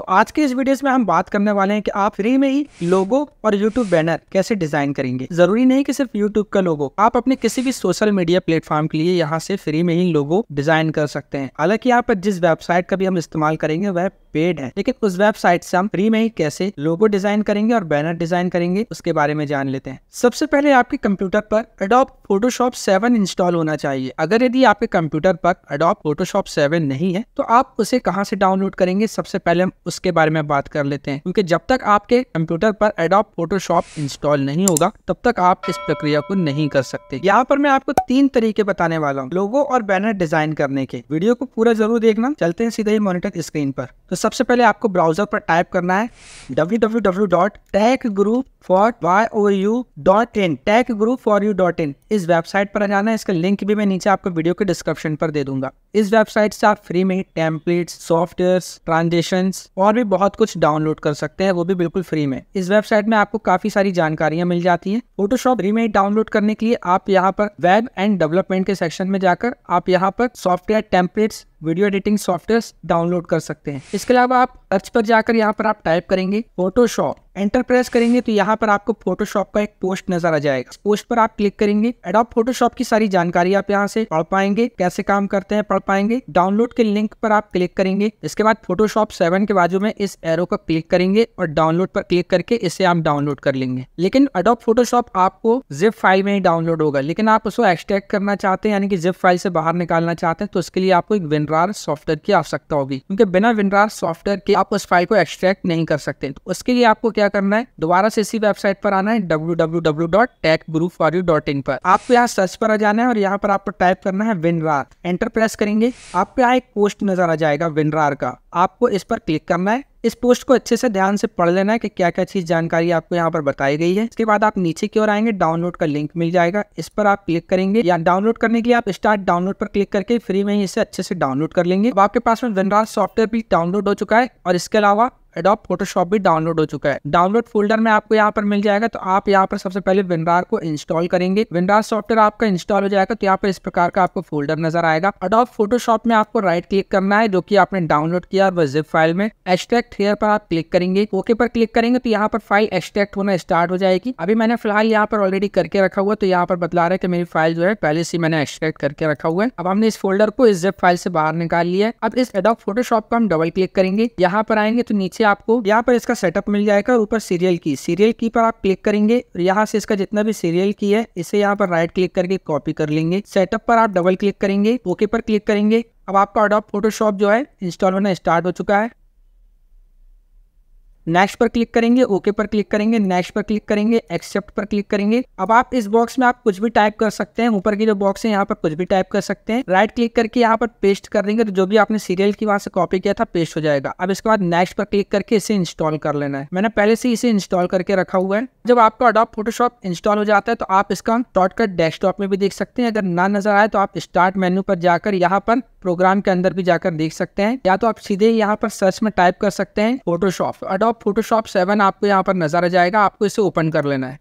तो आज के इस वीडियो में हम बात करने वाले हैं कि आप फ्री में ही लोगो और यूट्यूब बैनर कैसे डिजाइन करेंगे जरूरी नहीं कि सिर्फ यूट्यूब का लोगो आप अपने किसी भी सोशल मीडिया प्लेटफॉर्म के लिए यहाँ से फ्री में ही लोगो डिजाइन कर सकते हैं हालांकि यहाँ पर जिस वेबसाइट का भी हम इस्तेमाल करेंगे वह पेड है लेकिन उस वेबसाइट से हम फ्री में ही कैसे लोगो डिजाइन करेंगे और बैनर डिजाइन करेंगे उसके बारे में जान लेते हैं सबसे पहले आपके कंप्यूटर पर अडोप फोटोशॉप सेवन इंस्टॉल होना चाहिए अगर यदि आपके कंप्यूटर पर अडोप फोटोशॉप सेवन नहीं है तो आप उसे कहाँ से डाउनलोड करेंगे सबसे पहले हम उसके बारे में बात कर लेते हैं क्योंकि जब तक आपके कंप्यूटर पर एडोप फोटोशॉप इंस्टॉल नहीं होगा तब तक आप इस प्रक्रिया को नहीं कर सकते यहाँ पर मैं आपको तीन तरीके बताने वाला हूँ लोगो और बैनर डिजाइन करने के वीडियो को पूरा जरूर देखना चलते हैं सीधे ही मॉनिटर स्क्रीन पर तो सबसे पहले आपको ब्राउज़र पर टाइप करना है W W W dot tech group for Y O U dot in tech group for you dot in इस वेबसाइट पर जाना है इसका लिंक भी मैं नीचे आपको वीडियो के डिस्क्रिप्शन पर दे दूंगा इस वेबसाइट से आप फ्री में टेम्पलेट्स सॉफ्टवेयर ट्रांजेक्शन और भी बहुत कुछ डाउनलोड कर सकते हैं वो भी बिल्कुल फ्री में इस वेबसाइट में आपको काफी सारी जानकारियां मिल जाती है फोटोशॉप फ्री में डाउनलोड करने के लिए आप यहाँ पर वेब एंड डेवलपमेंट के सेक्शन में जाकर आप यहाँ पर software templates video editing software download कर सकते हैं इसके अलावा आप अर्च पर जाकर यहाँ पर आप टाइप करेंगे फोटोशॉप एंटर प्रेस करेंगे तो यहाँ पर आपको फोटोशॉप का एक पोस्ट नजर आ जाएगा पोस्ट पर आप क्लिक करेंगे एडॉप फोटोशॉप की सारी जानकारी आप यहाँ से पढ़ पाएंगे कैसे काम करते हैं पढ़ पाएंगे डाउनलोड के लिंक पर आप क्लिक करेंगे इसके बाद फोटोशॉप सेवन के बाजू में इस एरो का क्लिक करेंगे और डाउनलोड पर क्लिक करके इसे आप डाउनलोड कर लेंगे लेकिन अडॉप फोटोशॉप आपको जिप फाइल में ही डाउनलोड होगा लेकिन आप उसको एक्सट्रैक्ट करना चाहते हैं यानी कि जिप फाइल से बाहर निकालना चाहते हैं तो उसके लिए आपको एक विनरार सॉफ्टवेयर की आवश्यकता होगी क्योंकि बिना विनरार सॉफ्टवेयर के आप उस फाइल को एक्सट्रैक्ट नहीं कर सकते तो उसके लिए आपको क्या करना है दोबारा से इसी वेबसाइट पर आना है www.techguruforyou.in पर आपको यहाँ सर्च पर आ जाना है और यहाँ पर आपको टाइप करना है विनरार एंटर प्रेस करेंगे आपको यहाँ एक पोस्ट नजर आ जाएगा विनरार का आपको इस पर क्लिक करना है इस पोस्ट को अच्छे से ध्यान से पढ़ लेना है कि क्या क्या चीज जानकारी आपको यहाँ पर बताई गई है इसके बाद आप नीचे की ओर आएंगे डाउनलोड का लिंक मिल जाएगा इस पर आप क्लिक करेंगे या डाउनलोड करने के लिए आप स्टार्ट डाउनलोड पर क्लिक करके फ्री में ही इसे अच्छे से डाउनलोड कर लेंगे अब आपके पास में विनरार सॉफ्टवेयर भी डाउनलोड हो चुका है और इसके अलावा एडोप फोटोशॉप भी डाउनलोड हो चुका है डाउनलोड फोल्डर में आपको यहाँ पर मिल जाएगा तो आप यहाँ पर सबसे पहले विनरार को इंस्टॉल करेंगे विनरार सॉफ्टवेयर आपका इंस्टॉल हो जाएगा तो यहाँ पर इस प्रकार का आपको फोल्डर नजर आएगा एडोप फोटोशॉप में आपको राइट क्लिक करना है जो की आपने डाउनलोड किया और जिप फाइल में एक्सट्रैक्ट हेयर पर आप क्लिक करेंगे ओके पर क्लिक करेंगे तो यहाँ पर फाइल एक्सट्रैक्ट होना स्टार्ट हो जाएगी अभी मैंने फिलहाल यहाँ पर ऑलरेडी करके रखा हुआ तो यहाँ पर बतला रहा है मेरी फाइल जो है पहले से मैंने एक्सट्रैक्ट करके रखा हुआ है अब हमने इस फोल्डर को इस जिप फाइल से बाहर निकाल लिया अब इस एडोप फोटोशॉप को हम डबल क्लिक करेंगे यहाँ पर आएंगे तो नीचे से आपको यहाँ पर इसका सेटअप मिल जाएगा और ऊपर सीरियल की सीरियल की पर आप क्लिक करेंगे और यहाँ से इसका जितना भी सीरियल की है इसे यहाँ पर राइट क्लिक करके कॉपी कर लेंगे सेटअप पर आप डबल क्लिक करेंगे ओके पर क्लिक करेंगे अब आपका अडॉप फोटोशॉप जो है इंस्टॉल होना स्टार्ट हो चुका है नेक्स्ट पर क्लिक करेंगे ओके पर क्लिक करेंगे नेक्स्ट पर क्लिक करेंगे एक्सेप्ट पर क्लिक करेंगे अब आप इस बॉक्स में आप कुछ भी टाइप कर सकते हैं ऊपर की जो बॉक्स है यहाँ पर कुछ भी टाइप कर सकते हैं राइट क्लिक करके यहाँ पर पेस्ट कर देंगे तो जो भी आपने सीरियल की वहां से कॉपी किया था पेस्ट हो जाएगा अब इसके बाद नेक्स्ट पर क्लिक करके इसे इंस्टॉल कर लेना है मैंने पहले से इसे इंस्टॉल करके रखा हुआ है जब आपका अडोप फोटोशॉप इंस्टॉल हो जाता है तो आप इसका शॉर्टकट डेस्कटॉप में भी देख सकते हैं अगर ना नजर आए तो आप स्टार्ट मेन्यू पर जाकर यहाँ पर प्रोग्राम के अंदर भी जाकर देख सकते हैं या तो आप सीधे यहाँ पर सर्च में टाइप कर सकते हैं फोटोशॉप अडॉप फोटोशॉप सेवन आपको यहाँ पर नज़र आ जाएगा आपको इसे ओपन कर लेना है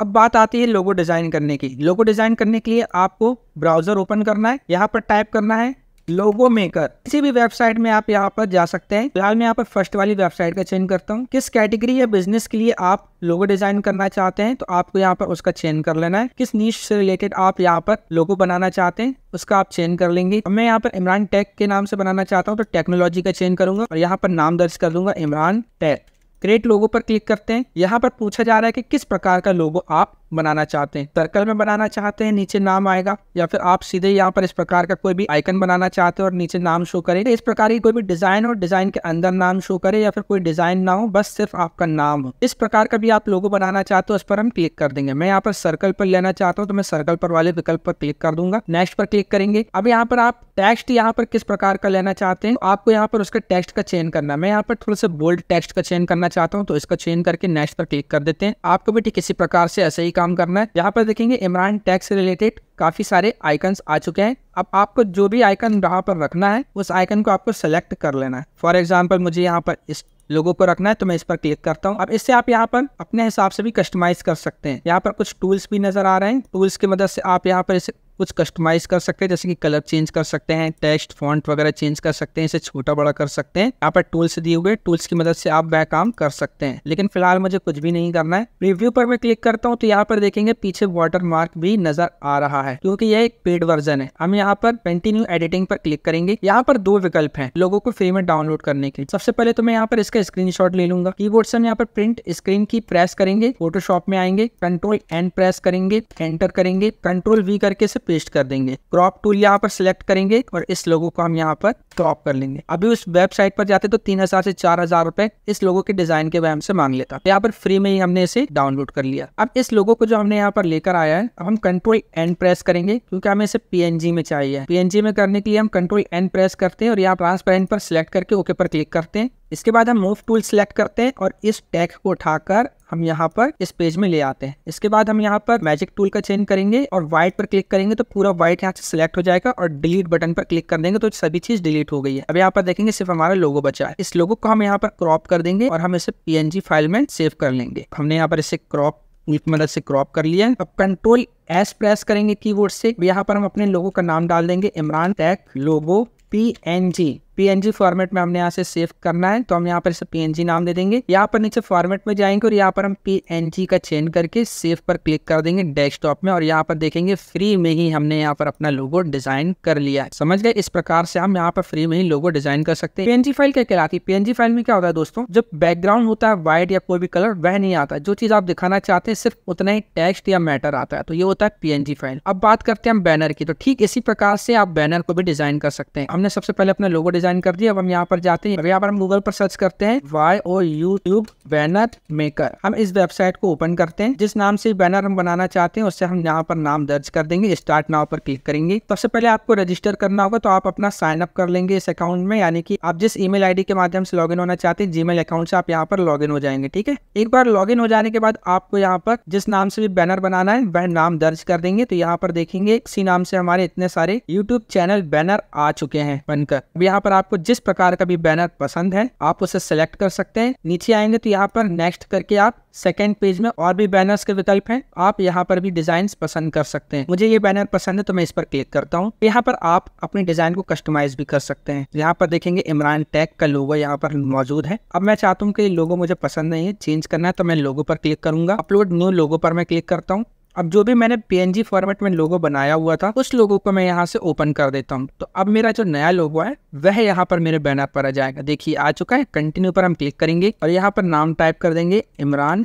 अब बात आती है लोगो डिज़ाइन करने की लोगो डिज़ाइन करने के लिए आपको ब्राउज़र ओपन करना है यहाँ पर टाइप करना है लोगो मेकर किसी भी वेबसाइट में आप यहाँ पर जा सकते हैं फिलहाल मैं यहाँ पर फर्स्ट वाली वेबसाइट का चयन करता हूँ किस कैटेगरी या बिजनेस के लिए आप लोगो डिजाइन करना चाहते हैं तो आपको यहाँ पर उसका चयन कर लेना है किस नीच से रिलेटेड आप यहाँ पर लोगो बनाना चाहते हैं उसका आप चयन कर लेंगे मैं यहाँ पर इमरान टेक के नाम से बनाना चाहता हूँ तो टेक्नोलॉजी का चयन करूंगा और यहाँ पर नाम दर्ज कर लूंगा इमरान टेक क्रिएट लोगो पर क्लिक करते हैं यहाँ पर पूछा जा रहा है कि किस प्रकार का लोगो आप बनाना चाहते हैं सर्कल में बनाना चाहते हैं नीचे नाम आएगा या फिर आप सीधे यहाँ पर इस प्रकार का कोई भी आइकन बनाना चाहते हो और नीचे नाम शो करें तो इस प्रकार की कोई भी डिजाइन और डिजाइन के अंदर नाम शो करे या फिर कोई डिजाइन ना हो बस सिर्फ आपका नाम हो इस प्रकार का भी आप लोगो बनाना चाहते हो उस पर हम क्लिक कर देंगे मैं यहाँ पर सर्कल पर लेना चाहता हूँ तो मैं सर्कल पर वाले विकल्प पर क्लिक कर दूंगा नेक्स्ट पर क्लिक करेंगे अब यहाँ पर आप टेक्स्ट यहाँ पर किस प्रकार का लेना चाहते हैं आपको यहाँ पर उसका टेक्स्ट का चेंज करना मैं यहाँ पर थोड़ा सा बोल्ड टेक्स्ट का चेंज करना चाहता हूँ तो इसका चेंज करके नेक्स्ट पर क्लिक कर देते हैं आपको बेटी किसी प्रकार से ऐसे ही काम करना है यहाँ पर देखेंगे इमरान टैक्स रिलेटेड काफी सारे आइकन आ चुके हैं अब आपको जो भी आइकन यहाँ पर रखना है उस आइकन को आपको सेलेक्ट कर लेना है फॉर एग्जाम्पल मुझे यहाँ पर इस लोगों को रखना है तो मैं इस पर क्लिक करता हूँ अब इससे आप यहाँ पर अपने हिसाब से भी कस्टमाइज कर सकते हैं यहाँ पर कुछ टूल्स भी नजर आ रहे हैं टूल्स की मदद से आप यहाँ पर इसे कुछ कस्टमाइज कर सकते हैं जैसे कि कलर चेंज कर सकते हैं टेक्स्ट फॉन्ट वगैरह चेंज कर सकते हैं इसे छोटा बड़ा कर सकते हैं यहाँ पर टूल्स दिए हुए टूल्स की मदद से आप वह काम कर सकते हैं लेकिन फिलहाल मुझे कुछ भी नहीं करना है रिव्यू पर मैं क्लिक करता हूँ तो यहाँ पर देखेंगे पीछे वाटर मार्क भी नजर आ रहा है क्योंकि यह एक पेड वर्जन है हम यहाँ पर कंटिन्यू एडिटिंग पर क्लिक करेंगे यहाँ पर दो विकल्प है लोगों को फ्री में डाउनलोड करने के सबसे पहले तो मैं यहाँ पर इसका स्क्रीन ले लूंगा की बोर्ड से हम यहाँ पर प्रिंट स्क्रीन की प्रेस करेंगे फोटोशॉप में आएंगे कंट्रोल एंड प्रेस करेंगे एंटर करेंगे कंट्रोल वी करके पेस्ट कर देंगे क्रॉप टूल यहाँ पर सिलेक्ट करेंगे और इस लोगो को हम यहाँ पर क्रॉप कर लेंगे अभी उस वेबसाइट पर जाते तो तीन हजार से चार हजार रुपए इस लोगो के डिजाइन के वहम से मांग लेता तो यहाँ पर फ्री में ही हमने इसे डाउनलोड कर लिया अब इस लोगो को जो हमने यहाँ पर लेकर आया है हम कंट्रोल एन प्रेस करेंगे क्योंकि हमें इसे पीएनजी में चाहिए पीएनजी में करने के लिए हम कंट्रोल एन प्रेस करते हैं और यहाँ ट्रांसपेरेंट पर सिलेक्ट करके ओके पर क्लिक करते हैं इसके बाद हम मूव टूल सिलेक्ट करते हैं और इस टैग को उठाकर हम यहाँ पर इस पेज में ले आते हैं इसके बाद हम यहाँ पर मैजिक टूल का चेंज करेंगे और व्हाइट पर क्लिक करेंगे तो पूरा व्हाइट यहाँ से सिलेक्ट हो जाएगा और डिलीट बटन पर क्लिक कर देंगे तो सभी चीज डिलीट हो गई है अब यहाँ पर देखेंगे सिर्फ हमारा लोगो बचा है इस लोगो को हम यहाँ पर क्रॉप कर देंगे और हम इसे पी फाइल में सेव कर लेंगे हमने यहाँ पर इसे क्रॉप की मदद से क्रॉप कर लिया अब कंट्रोल एस प्रेस करेंगे कीबोर्ड से यहाँ पर हम अपने लोगों का नाम डाल देंगे Imran tech logo P N G PNG format में हमने यहाँ से सेव करना है तो हम यहाँ पर इसे PNG नाम दे देंगे यहाँ पर नीचे फॉर्मेट में जाएंगे और यहाँ पर हम PNG का चेंज करके सेव पर क्लिक कर देंगे डेस्कटॉप में और यहाँ पर देखेंगे फ्री में ही हमने यहाँ पर अपना लोगो डिजाइन कर लिया समझ गए इस प्रकार से हम यहाँ पर फ्री में ही लोगो डिजाइन कर सकते हैं पीएनजी फाइल क्या कहलाती है पीएनजी फाइल में क्या होता है दोस्तों जब बैकग्राउंड होता है व्हाइट या कोई भी कलर वह नहीं आता जो चीज आप दिखाना चाहते हैं सिर्फ उतना ही टेक्स्ट या मैटर आता है तो ये होता है पीएनजी फाइल अब बात करते हैं हम बैनर की तो ठीक इसी प्रकार से आप बैनर को भी डिजाइन कर सकते हैं हमने सबसे पहले अपना लोगो डिजाइन कर दी अब हम यहाँ पर जाते हैं अब यहाँ पर हम गूगल पर सर्च करते हैं Y O YouTube banner maker हम इस वेबसाइट को ओपन करते हैं जिस नाम से बैनर हम बनाना चाहते हैं उससे हम यहाँ पर नाम दर्ज कर देंगे स्टार्ट नाव पर क्लिक करेंगे सबसे पहले आपको रजिस्टर करना होगा तो आप अपना साइन अप कर लेंगे इस अकाउंट में यानी कि आप जिस ईमेल आईडी के माध्यम से लॉगिन होना चाहते हैं जीमेल अकाउंट से आप यहाँ पर लॉगिन हो जाएंगे ठीक है एक बार लॉगिन हो जाने के बाद आपको यहाँ पर जिस नाम से भी बैनर बनाना है वह नाम दर्ज कर देंगे तो यहाँ पर देखेंगे इसी नाम से हमारे इतने सारे यूट्यूब चैनल बैनर आ चुके हैं बनकर अब यहाँ पर आपको जिस प्रकार का भी बैनर पसंद है आप उसे सिलेक्ट कर सकते हैं नीचे आएंगे तो यहाँ पर नेक्स्ट करके आप सेकेंड पेज में और भी बैनर्स के विकल्प हैं आप यहाँ पर भी डिजाइन पसंद कर सकते हैं मुझे ये बैनर पसंद है तो मैं इस पर क्लिक करता हूँ यहाँ पर आप अपने डिजाइन को कस्टमाइज भी कर सकते हैं यहाँ पर देखेंगे इमरान टैग का लोगो यहाँ पर मौजूद है अब मैं चाहता हूँ कि लोगो मुझे पसंद नहीं है चेंज करना है तो मैं लोगो पर क्लिक करूंगा अपलोड न्यू लोगो पर मैं क्लिक करता हूँ अब जो भी मैंने पी फॉर्मेट में लोगो बनाया हुआ था उस लोगो को मैं यहाँ से ओपन कर देता हूँ तो अब मेरा जो नया लोगो है वह यहाँ पर मेरे बैनर पर आ जाएगा देखिए आ चुका है कंटिन्यू पर हम क्लिक करेंगे और यहाँ पर नाम टाइप कर देंगे इमरान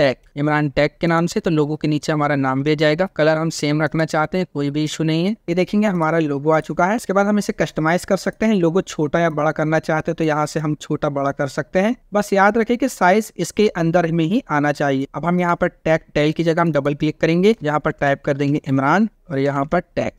टैग इमरान टैग के नाम से तो लोगो के नीचे हमारा नाम भी जाएगा कलर हम सेम रखना चाहते हैं कोई भी इशू नहीं है ये देखेंगे हमारा लोगो आ चुका है इसके बाद हम इसे कस्टमाइज कर सकते हैं लोगो छोटा या बड़ा करना चाहते हैं तो यहाँ से हम छोटा बड़ा कर सकते हैं बस याद रखे की साइज इसके अंदर में ही आना चाहिए अब हम यहाँ पर टैग टेल की जगह हम डबल क्लिक करेंगे यहाँ पर टाइप कर देंगे इमरान और यहाँ पर टैग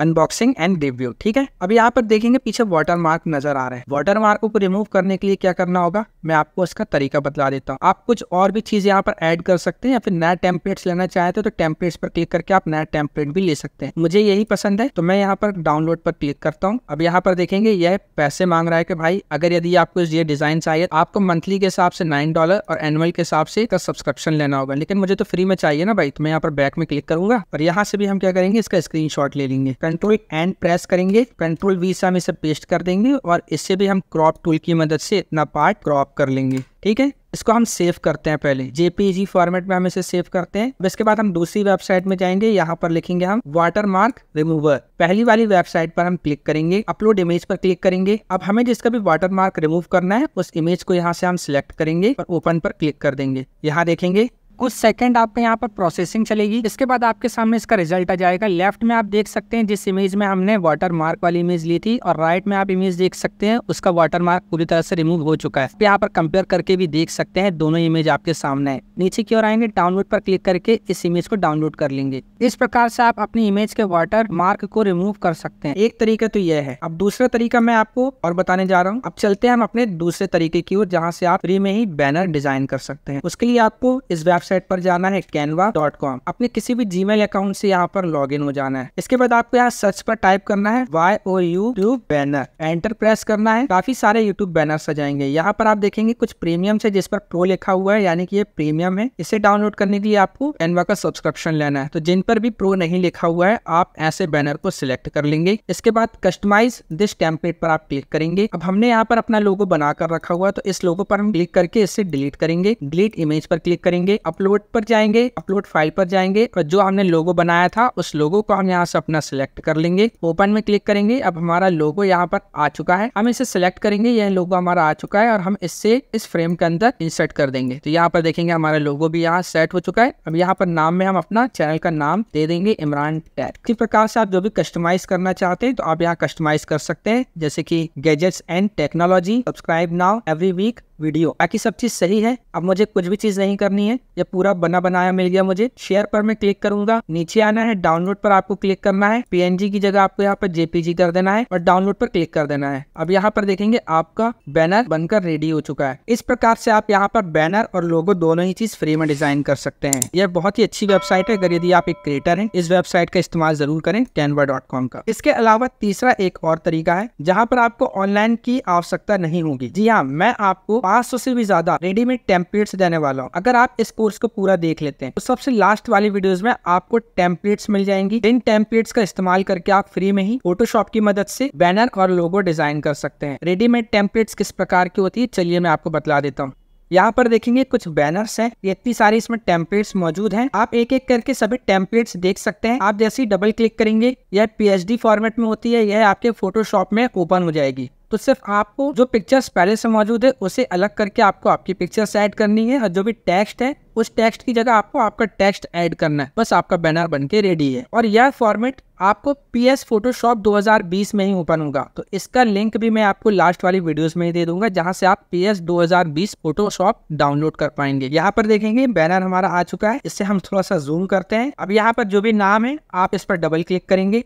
अनबॉक्सिंग एंड रिव्यू ठीक है अब यहाँ पर देखेंगे पीछे वाटर मार्क नजर आ रहा है वाटर मार्क को रिमूव करने के लिए क्या करना होगा मैं आपको इसका तरीका बता देता हूँ आप कुछ और भी चीज यहाँ पर ऐड कर सकते हैं या फिर नया टेम्पलेट्स लेना चाहते हो तो टेम्पलेट्स पर क्लिक करके आप नया टेम्पलेट भी ले सकते हैं मुझे यही पसंद है तो मैं यहाँ पर डाउनलोड पर क्लिक करता हूँ अब यहाँ पर देखेंगे यह पैसे मांग रहा है कि भाई अगर यदि आपको ये डिजाइन चाहिए तो आपको मंथली के हिसाब से नाइन डॉलर और एनुअल के हिसाब से इसका सब्सक्रिप्शन लेना होगा लेकिन मुझे तो फ्री में चाहिए ना भाई तो मैं यहाँ पर बैक में क्लिक करूंगा और यहाँ से भी हम क्या करेंगे इसका स्क्रीन ले लेंगे कंट्रोल एंड प्रेस करेंगे कंट्रोल वी से हम इसे पेस्ट कर देंगे और इससे भी हम क्रॉप टूल की मदद से इतना पार्ट क्रॉप कर लेंगे ठीक है इसको हम सेव करते हैं पहले जेपीजी फॉर्मेट में हम इसे सेव करते हैं अब इसके बाद हम दूसरी वेबसाइट में जाएंगे यहाँ पर लिखेंगे हम वाटर मार्क रिमूवर पहली वाली वेबसाइट पर हम क्लिक करेंगे अपलोड इमेज पर क्लिक करेंगे अब हमें जिसका भी वाटर मार्क रिमूव करना है उस इमेज को यहाँ से हम सिलेक्ट करेंगे और ओपन पर क्लिक कर देंगे यहाँ देखेंगे कुछ सेकंड आपके यहाँ पर प्रोसेसिंग चलेगी इसके बाद आपके सामने इसका रिजल्ट आ जाएगा लेफ्ट में आप देख सकते हैं जिस इमेज में हमने वाटर मार्क वाली इमेज ली थी और राइट में आप इमेज देख सकते हैं उसका वाटर मार्क पूरी तरह से रिमूव हो चुका है यहाँ पर कंपेयर करके भी देख सकते हैं दोनों इमेज आपके सामने है नीचे की ओर आएंगे डाउनलोड पर क्लिक करके इस इमेज को डाउनलोड कर लेंगे इस प्रकार से आप अपनी इमेज के वाटर मार्क को रिमूव कर सकते हैं एक तरीका तो यह है अब दूसरा तरीका मैं आपको और बताने जा रहा हूँ अब चलते हैं हम अपने दूसरे तरीके की ओर जहाँ से आप फ्री में ही बैनर डिजाइन कर सकते हैं उसके लिए आपको इस वेब वेबसाइट पर जाना है कैनवा डॉट कॉम अपने किसी भी जी अकाउंट से यहाँ पर लॉग इन हो जाना है इसके बाद आपको यहाँ सर्च पर टाइप करना है Y O YouTube banner enter press करना है काफी सारे यूट्यूब बैनर सजाएंगे यहाँ पर आप देखेंगे कुछ प्रीमियम है जिस पर प्रो लिखा हुआ है यानी कि ये प्रीमियम है इसे डाउनलोड करने के लिए आपको कैनवा का सब्सक्रिप्शन लेना है तो जिन पर भी प्रो नहीं लिखा हुआ है आप ऐसे बैनर को सिलेक्ट कर लेंगे इसके बाद कस्टमाइज दिस टेम्पलेट पर आप क्लिक करेंगे अब हमने यहाँ पर अपना लोगो बनाकर रखा हुआ है तो इस लोगो पर हम क्लिक करके इसे डिलीट करेंगे डिलीट इमेज पर क्लिक करेंगे अपलोड पर जाएंगे अपलोड फाइल पर जाएंगे और जो हमने लोगो बनाया था उस लोगो को हम यहाँ से अपना सिलेक्ट कर लेंगे ओपन में क्लिक करेंगे अब हमारा लोगो यहाँ पर आ चुका है हम इसे सिलेक्ट करेंगे यह लोगो हमारा आ चुका है और हम इससे इस फ्रेम के अंदर इंसर्ट कर देंगे तो यहाँ पर देखेंगे हमारा लोगो भी यहाँ सेट हो चुका है अब यहाँ पर नाम में हम अपना चैनल का नाम दे देंगे इमरान टैर इसी प्रकार से आप जो भी कस्टमाइज करना चाहते हैं तो आप यहाँ कस्टमाइज कर सकते हैं जैसे की gadgets and technology subscribe now every week video बाकी सब चीज़ सही है अब मुझे कुछ भी चीज़ नहीं करनी है ये पूरा बना बनाया मिल गया मुझे शेयर पर मैं क्लिक करूंगा नीचे आना है डाउनलोड पर आपको क्लिक करना है पीएनजी की जगह आपको यहाँ पर जेपीजी कर देना है और डाउनलोड पर क्लिक कर देना है अब यहाँ पर देखेंगे आपका बैनर बनकर रेडी हो चुका है इस प्रकार से आप यहाँ पर बैनर और लोगो दोनों ही चीज फ्री में डिजाइन कर सकते हैं यह बहुत ही अच्छी वेबसाइट है अगर यदि आप एक क्रिएटर है इस वेबसाइट का इस्तेमाल जरूर करें कैनवा का इसके अलावा तीसरा एक और तरीका है जहाँ पर आपको ऑनलाइन की आवश्यकता नहीं होगी जी हाँ मैं आपको 500 से भी ज्यादा रेडीमेड टेम्पलेट्स देने वाला हूँ अगर आप इस कोर्स को पूरा देख लेते हैं तो सबसे लास्ट वाली वीडियो में आपको टेम्पलेट्स मिल जाएंगी इन टेम्पलेट्स का इस्तेमाल करके आप फ्री में ही फोटोशॉप की मदद से बैनर और लोगो डिजाइन कर सकते हैं रेडीमेड टेम्पलेट्स किस प्रकार की होती है चलिए मैं आपको बता देता हूँ यहाँ पर देखेंगे कुछ बैनर्स हैं इतनी सारी इसमें टेम्पलेट्स मौजूद हैं आप एक एक करके सभी टेम्पलेट्स देख सकते हैं आप जैसे ही डबल क्लिक करेंगे यह पीएचडी फॉर्मेट में होती है यह आपके फोटोशॉप में ओपन हो जाएगी तो सिर्फ आपको जो पिक्चर्स पहले से मौजूद है उसे अलग करके आपको आपकी पिक्चर्स ऐड करनी है और जो भी टेक्स्ट है उस टेक्स्ट की जगह आपको आपका टेक्स्ट ऐड करना है बस आपका बैनर बन के रेडी है और यह फॉर्मेट आपको पी एस फोटोशॉप 2020 में ही ओपन होगा तो इसका लिंक भी मैं आपको लास्ट वाली वीडियोस में ही दे दूंगा जहां से आप पी एस 2020 फोटोशॉप डाउनलोड कर पाएंगे यहां पर देखेंगे बैनर हमारा आ चुका है इससे हम थोड़ा सा जूम करते हैं अब यहाँ पर जो भी नाम है आप इस पर डबल क्लिक करेंगे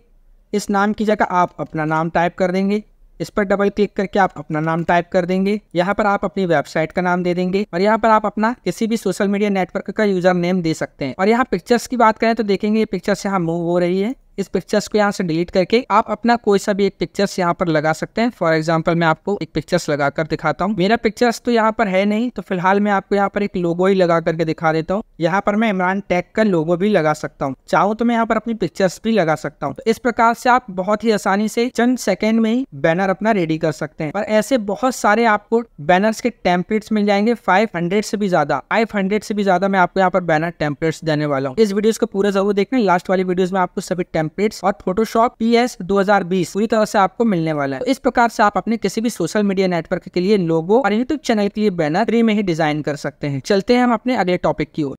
इस नाम की जगह आप अपना नाम टाइप कर देंगे इस पर डबल क्लिक करके आप अपना नाम टाइप कर देंगे यहाँ पर आप अपनी वेबसाइट का नाम दे देंगे और यहाँ पर आप अपना किसी भी सोशल मीडिया नेटवर्क का यूजर नेम दे सकते हैं और यहाँ पिक्चर्स की बात करें तो देखेंगे ये पिक्चर्स यहाँ मूव हो रही है इस पिक्चर्स को यहाँ से डिलीट करके आप अपना कोई सा भी एक पिक्चर्स यहाँ पर लगा सकते हैं फॉर एग्जाम्पल मैं आपको एक पिक्चर्स लगाकर दिखाता हूँ मेरा पिक्चर्स तो यहाँ पर है नहीं तो फिलहाल मैं आपको यहाँ पर एक लोगो ही लगा करके दिखा देता हूँ यहाँ पर मैं इमरान टैग का लोगो भी लगा सकता हूँ चाहो तो मैं यहाँ पर अपनी पिक्चर्स भी लगा सकता हूँ तो इस प्रकार से आप बहुत ही आसानी से चंद सेकेंड में ही बैनर अपना रेडी कर सकते हैं और ऐसे बहुत सारे आपको बैनर्स के टेम्पलेट्स मिल जाएंगे फाइव से भी ज्यादा फाइव से भी ज्यादा मैं आपको यहाँ पर बैनर टेम्पलेट्स देने वाला हूँ इस वीडियो को पूरा जरूर देखना लास्ट वाली वीडियो में आपको सभी टेम्पलेट्स और फोटोशॉप पी एस पूरी तरह से आपको मिलने वाला है तो इस प्रकार से आप अपने किसी भी सोशल मीडिया नेटवर्क के लिए लोगो और यूट्यूब चैनल के लिए बैनर फ्री में ही डिजाइन कर सकते हैं चलते हैं हम अपने अगले टॉपिक की ओर